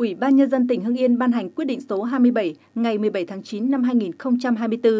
Ủy ban Nhân dân tỉnh Hưng Yên ban hành quyết định số 27 ngày 17 tháng 9 năm 2024,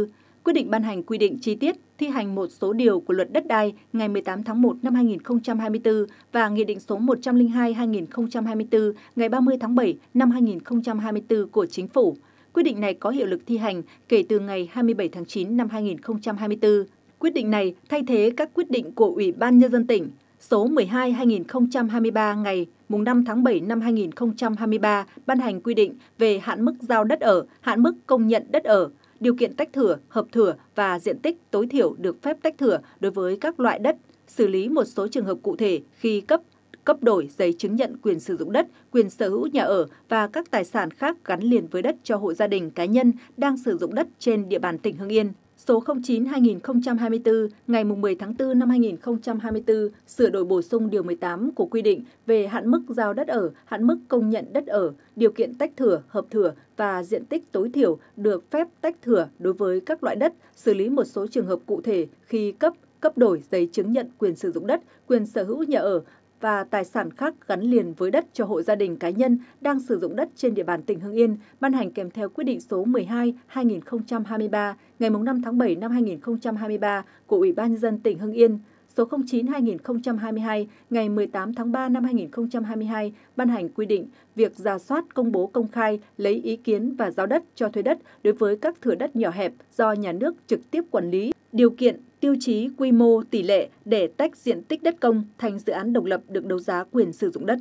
quyết định ban hành quy định chi tiết thi hành một số điều của luật đất đai ngày 18 tháng 1 năm 2024 và Nghị định số 102-2024 ngày 30 tháng 7 năm 2024 của Chính phủ. Quyết định này có hiệu lực thi hành kể từ ngày 27 tháng 9 năm 2024. Quyết định này thay thế các quyết định của Ủy ban Nhân dân tỉnh số 12-2023 ngày mùng 5 tháng 7 năm 2023 ban hành quy định về hạn mức giao đất ở, hạn mức công nhận đất ở, điều kiện tách thửa, hợp thửa và diện tích tối thiểu được phép tách thửa đối với các loại đất, xử lý một số trường hợp cụ thể khi cấp cấp đổi giấy chứng nhận quyền sử dụng đất, quyền sở hữu nhà ở và các tài sản khác gắn liền với đất cho hộ gia đình cá nhân đang sử dụng đất trên địa bàn tỉnh Hưng Yên số 09-2024 ngày 10 tháng 4 năm 2024 sửa đổi bổ sung Điều 18 của quy định về hạn mức giao đất ở, hạn mức công nhận đất ở, điều kiện tách thửa, hợp thửa và diện tích tối thiểu được phép tách thửa đối với các loại đất, xử lý một số trường hợp cụ thể khi cấp cấp đổi giấy chứng nhận quyền sử dụng đất, quyền sở hữu nhà ở và tài sản khác gắn liền với đất cho hộ gia đình cá nhân đang sử dụng đất trên địa bàn tỉnh Hưng Yên, ban hành kèm theo quyết định số 12/2023 ngày 5 tháng 7 năm 2023 của Ủy ban nhân dân tỉnh Hưng Yên, số 09/2022 ngày 18 tháng 3 năm 2022 ban hành quy định việc ra soát công bố công khai lấy ý kiến và giao đất cho thuê đất đối với các thửa đất nhỏ hẹp do nhà nước trực tiếp quản lý, điều kiện tiêu chí, quy mô, tỷ lệ để tách diện tích đất công thành dự án độc lập được đấu giá quyền sử dụng đất.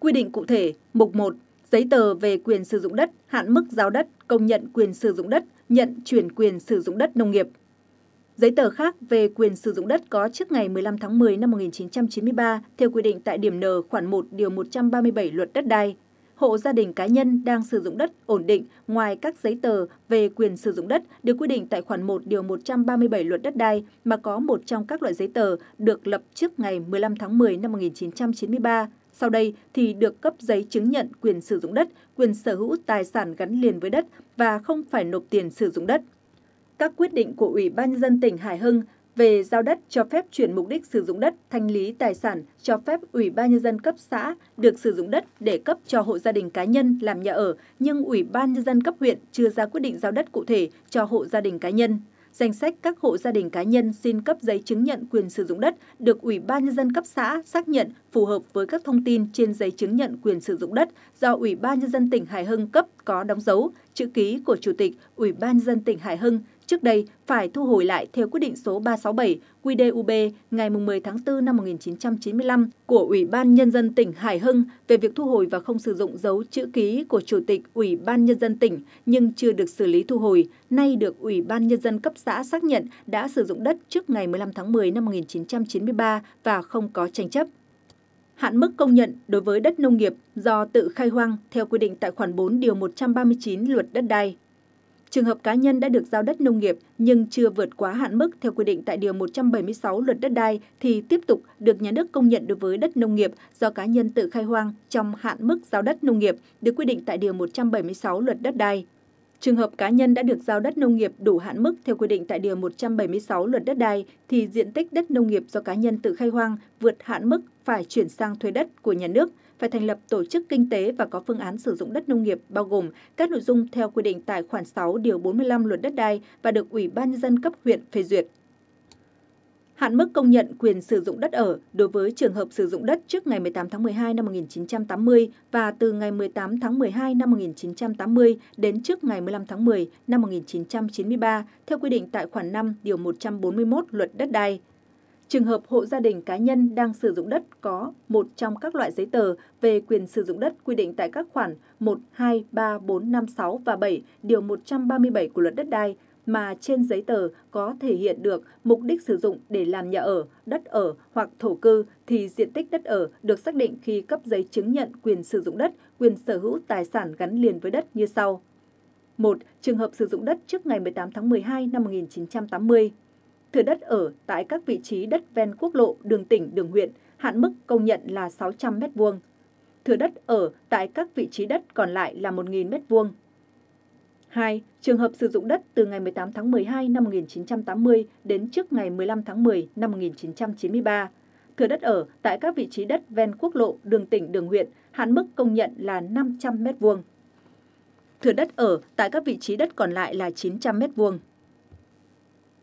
Quy định cụ thể, mục 1, giấy tờ về quyền sử dụng đất, hạn mức giao đất, công nhận quyền sử dụng đất, nhận chuyển quyền sử dụng đất nông nghiệp. Giấy tờ khác về quyền sử dụng đất có trước ngày 15 tháng 10 năm 1993 theo quy định tại điểm N khoản 1 điều 137 luật đất đai hộ gia đình cá nhân đang sử dụng đất ổn định ngoài các giấy tờ về quyền sử dụng đất được quy định tại khoản 1 điều 137 luật đất đai mà có một trong các loại giấy tờ được lập trước ngày 15 tháng 10 năm 1993. Sau đây thì được cấp giấy chứng nhận quyền sử dụng đất, quyền sở hữu tài sản gắn liền với đất và không phải nộp tiền sử dụng đất. Các quyết định của Ủy ban nhân dân tỉnh Hải Hưng về giao đất cho phép chuyển mục đích sử dụng đất, thanh lý tài sản, cho phép Ủy ban Nhân dân cấp xã được sử dụng đất để cấp cho hộ gia đình cá nhân làm nhà ở, nhưng Ủy ban Nhân dân cấp huyện chưa ra quyết định giao đất cụ thể cho hộ gia đình cá nhân. Danh sách các hộ gia đình cá nhân xin cấp giấy chứng nhận quyền sử dụng đất được Ủy ban Nhân dân cấp xã xác nhận phù hợp với các thông tin trên giấy chứng nhận quyền sử dụng đất do Ủy ban Nhân dân tỉnh Hải Hưng cấp có đóng dấu, chữ ký của Chủ tịch Ủy ban Nhân dân tỉnh Hải Hưng trước đây phải thu hồi lại theo quyết định số 367 QĐUB ngày 10 tháng 4 năm 1995 của Ủy ban Nhân dân tỉnh Hải Hưng về việc thu hồi và không sử dụng dấu chữ ký của Chủ tịch Ủy ban Nhân dân tỉnh nhưng chưa được xử lý thu hồi, nay được Ủy ban Nhân dân cấp xã xác nhận đã sử dụng đất trước ngày 15 tháng 10 năm 1993 và không có tranh chấp hạn mức công nhận đối với đất nông nghiệp do tự khai hoang theo quy định tại khoản 4 điều 139 luật đất đai. Trường hợp cá nhân đã được giao đất nông nghiệp nhưng chưa vượt quá hạn mức theo quy định tại Điều 176 luật đất đai thì tiếp tục được nhà nước công nhận đối với đất nông nghiệp do cá nhân tự khai hoang trong hạn mức giao đất nông nghiệp được quy định tại Điều 176 luật đất đai. Trường hợp cá nhân đã được giao đất nông nghiệp đủ hạn mức theo quy định tại Điều 176 Luật Đất đai, thì diện tích đất nông nghiệp do cá nhân tự khai hoang vượt hạn mức phải chuyển sang thuê đất của nhà nước, phải thành lập tổ chức kinh tế và có phương án sử dụng đất nông nghiệp bao gồm các nội dung theo quy định tại khoản 6 Điều 45 Luật Đất đai và được Ủy ban Nhân dân cấp huyện phê duyệt hạn mức công nhận quyền sử dụng đất ở đối với trường hợp sử dụng đất trước ngày 18 tháng 12 năm 1980 và từ ngày 18 tháng 12 năm 1980 đến trước ngày 15 tháng 10 năm 1993 theo quy định tại khoản 5 điều 141 Luật đất đai. Trường hợp hộ gia đình cá nhân đang sử dụng đất có một trong các loại giấy tờ về quyền sử dụng đất quy định tại các khoản 1, 2, 3, 4, 5, 6 và 7, điều 137 của luật đất đai mà trên giấy tờ có thể hiện được mục đích sử dụng để làm nhà ở, đất ở hoặc thổ cư thì diện tích đất ở được xác định khi cấp giấy chứng nhận quyền sử dụng đất, quyền sở hữu tài sản gắn liền với đất như sau. 1. Trường hợp sử dụng đất trước ngày 18 tháng 12 năm 1980. thừa đất ở tại các vị trí đất ven quốc lộ, đường tỉnh, đường huyện, hạn mức công nhận là 600 m2. Thửa đất ở tại các vị trí đất còn lại là 1.000 m2 2. Trường hợp sử dụng đất từ ngày 18 tháng 12 năm 1980 đến trước ngày 15 tháng 10 năm 1993. Thừa đất ở tại các vị trí đất ven quốc lộ, đường tỉnh, đường huyện, hạn mức công nhận là 500 m2. Thừa đất ở tại các vị trí đất còn lại là 900 m2.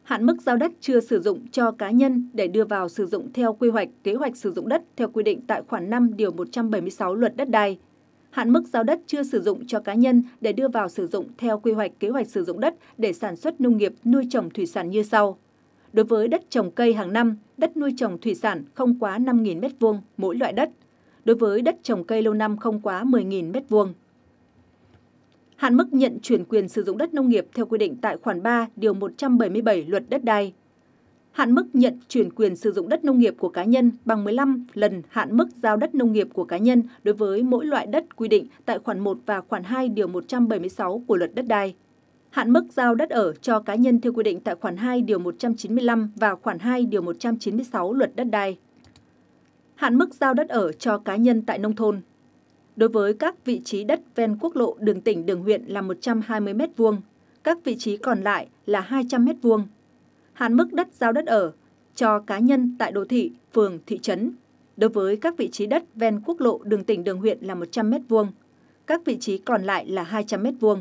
Hạn mức giao đất chưa sử dụng cho cá nhân để đưa vào sử dụng theo quy hoạch, kế hoạch sử dụng đất theo quy định tại khoản 5 điều 176 Luật đất đai hạn mức giao đất chưa sử dụng cho cá nhân để đưa vào sử dụng theo quy hoạch kế hoạch sử dụng đất để sản xuất nông nghiệp, nuôi trồng thủy sản như sau. Đối với đất trồng cây hàng năm, đất nuôi trồng thủy sản không quá 5.000 m2 mỗi loại đất. Đối với đất trồng cây lâu năm không quá 10.000 m2. Hạn mức nhận chuyển quyền sử dụng đất nông nghiệp theo quy định tại khoản 3 điều 177 Luật đất đai hạn mức nhận chuyển quyền sử dụng đất nông nghiệp của cá nhân bằng 15 lần hạn mức giao đất nông nghiệp của cá nhân đối với mỗi loại đất quy định tại khoản 1 và khoản 2 điều 176 của luật đất đai. Hạn mức giao đất ở cho cá nhân theo quy định tại khoản 2 điều 195 và khoản 2 điều 196 luật đất đai. Hạn mức giao đất ở cho cá nhân tại nông thôn. Đối với các vị trí đất ven quốc lộ, đường tỉnh, đường huyện là 120 m2, các vị trí còn lại là 200 m2 hạn mức đất giao đất ở cho cá nhân tại đô thị, phường, thị trấn. Đối với các vị trí đất ven quốc lộ, đường tỉnh, đường huyện là 100 m2, các vị trí còn lại là 200 m2.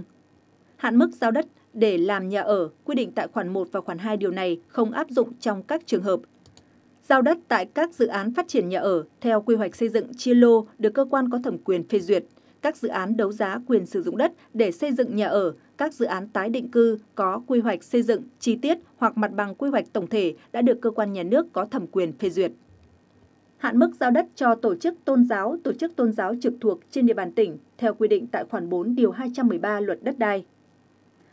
Hạn mức giao đất để làm nhà ở quy định tại khoản 1 và khoản 2 điều này không áp dụng trong các trường hợp giao đất tại các dự án phát triển nhà ở theo quy hoạch xây dựng chia lô được cơ quan có thẩm quyền phê duyệt, các dự án đấu giá quyền sử dụng đất để xây dựng nhà ở các dự án tái định cư có quy hoạch xây dựng chi tiết hoặc mặt bằng quy hoạch tổng thể đã được cơ quan nhà nước có thẩm quyền phê duyệt. Hạn mức giao đất cho tổ chức tôn giáo, tổ chức tôn giáo trực thuộc trên địa bàn tỉnh theo quy định tại khoản 4 điều 213 Luật đất đai.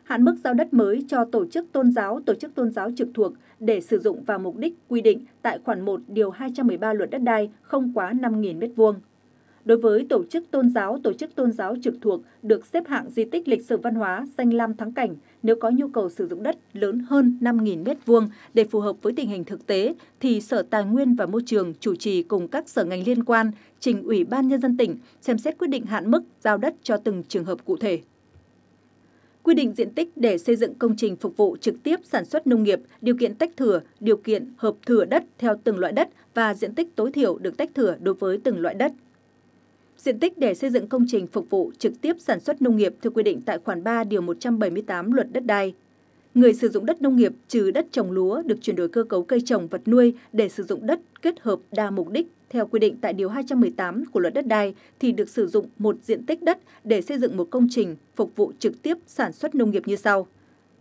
Hạn mức giao đất mới cho tổ chức tôn giáo, tổ chức tôn giáo trực thuộc để sử dụng vào mục đích quy định tại khoản 1 điều 213 Luật đất đai không quá 5.000 m2. Đối với tổ chức tôn giáo, tổ chức tôn giáo trực thuộc được xếp hạng di tích lịch sử văn hóa danh lam thắng cảnh nếu có nhu cầu sử dụng đất lớn hơn 5.000 m2 để phù hợp với tình hình thực tế thì Sở Tài nguyên và Môi trường chủ trì cùng các sở ngành liên quan trình Ủy ban nhân dân tỉnh xem xét quyết định hạn mức giao đất cho từng trường hợp cụ thể quy định diện tích để xây dựng công trình phục vụ trực tiếp sản xuất nông nghiệp, điều kiện tách thửa, điều kiện hợp thửa đất theo từng loại đất và diện tích tối thiểu được tách thửa đối với từng loại đất. Diện tích để xây dựng công trình phục vụ trực tiếp sản xuất nông nghiệp theo quy định tại khoản 3 điều 178 luật đất đai. Người sử dụng đất nông nghiệp trừ đất trồng lúa được chuyển đổi cơ cấu cây trồng vật nuôi để sử dụng đất kết hợp đa mục đích theo quy định tại điều 218 của luật đất đai thì được sử dụng một diện tích đất để xây dựng một công trình phục vụ trực tiếp sản xuất nông nghiệp như sau: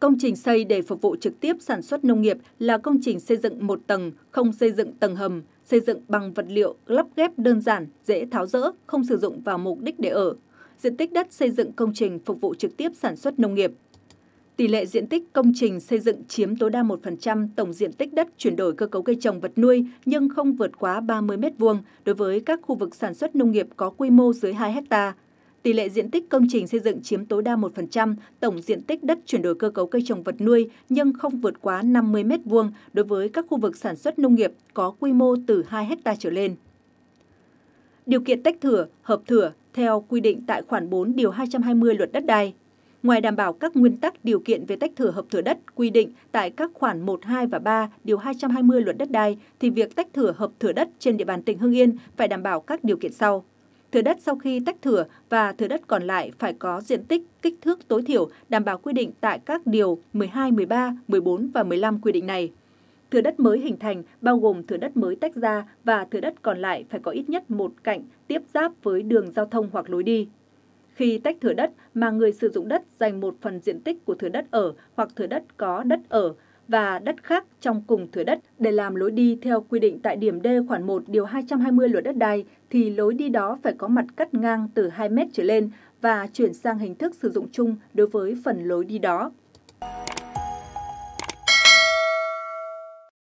Công trình xây để phục vụ trực tiếp sản xuất nông nghiệp là công trình xây dựng một tầng, không xây dựng tầng hầm, xây dựng bằng vật liệu lắp ghép đơn giản, dễ tháo rỡ, không sử dụng vào mục đích để ở. Diện tích đất xây dựng công trình phục vụ trực tiếp sản xuất nông nghiệp. Tỷ lệ diện tích công trình xây dựng chiếm tối đa 1% tổng diện tích đất chuyển đổi cơ cấu cây trồng vật nuôi nhưng không vượt quá 30 m2 đối với các khu vực sản xuất nông nghiệp có quy mô dưới 2 hectare tỷ lệ diện tích công trình xây dựng chiếm tối đa 1% tổng diện tích đất chuyển đổi cơ cấu cây trồng vật nuôi nhưng không vượt quá 50 m2 đối với các khu vực sản xuất nông nghiệp có quy mô từ 2 ha trở lên. Điều kiện tách thửa, hợp thửa theo quy định tại khoản 4 điều 220 Luật đất đai. Ngoài đảm bảo các nguyên tắc điều kiện về tách thửa hợp thửa đất quy định tại các khoản 1, 2 và 3 điều 220 Luật đất đai thì việc tách thửa hợp thửa đất trên địa bàn tỉnh Hưng Yên phải đảm bảo các điều kiện sau: Thửa đất sau khi tách thửa và thửa đất còn lại phải có diện tích, kích thước tối thiểu đảm bảo quy định tại các điều 12, 13, 14 và 15 quy định này. Thửa đất mới hình thành bao gồm thửa đất mới tách ra và thửa đất còn lại phải có ít nhất một cạnh tiếp giáp với đường giao thông hoặc lối đi. Khi tách thửa đất mà người sử dụng đất dành một phần diện tích của thửa đất ở hoặc thửa đất có đất ở và đất khác trong cùng thửa đất để làm lối đi theo quy định tại điểm D khoản 1 điều 220 luật đất đai thì lối đi đó phải có mặt cắt ngang từ 2 mét trở lên và chuyển sang hình thức sử dụng chung đối với phần lối đi đó.